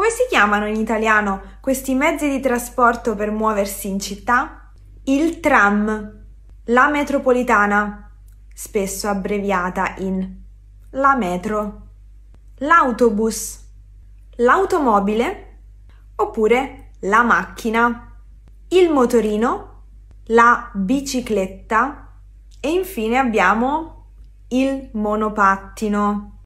Come si chiamano in italiano questi mezzi di trasporto per muoversi in città? Il tram, la metropolitana, spesso abbreviata in la metro, l'autobus, l'automobile oppure la macchina, il motorino, la bicicletta e infine abbiamo il monopattino.